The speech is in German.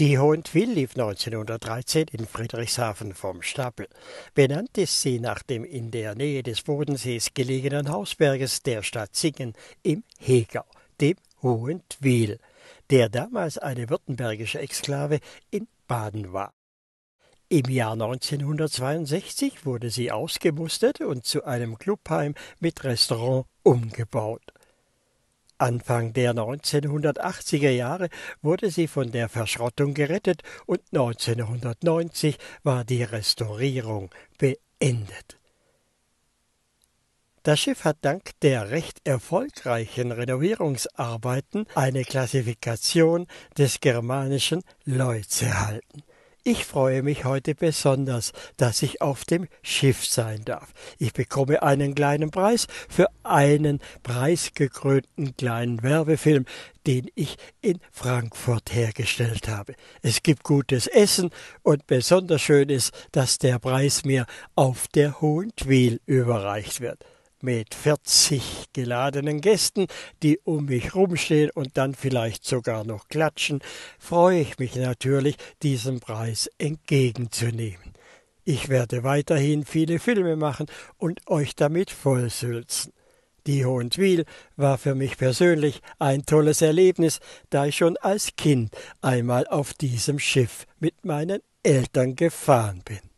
Die Hohentwil lief 1913 in Friedrichshafen vom Stapel. Benannt ist sie nach dem in der Nähe des Bodensees gelegenen Hausberges der Stadt Singen im Hegau, dem Hohentwil, der damals eine württembergische Exklave in Baden war. Im Jahr 1962 wurde sie ausgemustert und zu einem Clubheim mit Restaurant umgebaut. Anfang der 1980er Jahre wurde sie von der Verschrottung gerettet und 1990 war die Restaurierung beendet. Das Schiff hat dank der recht erfolgreichen Renovierungsarbeiten eine Klassifikation des germanischen Lloyds erhalten. Ich freue mich heute besonders, dass ich auf dem Schiff sein darf. Ich bekomme einen kleinen Preis für einen preisgekrönten kleinen Werbefilm, den ich in Frankfurt hergestellt habe. Es gibt gutes Essen und besonders schön ist, dass der Preis mir auf der Hohen Twil überreicht wird mit 40 geladenen Gästen, die um mich rumstehen und dann vielleicht sogar noch klatschen, freue ich mich natürlich, diesen Preis entgegenzunehmen. Ich werde weiterhin viele Filme machen und euch damit vollsülzen. Die Hohentwil war für mich persönlich ein tolles Erlebnis, da ich schon als Kind einmal auf diesem Schiff mit meinen Eltern gefahren bin.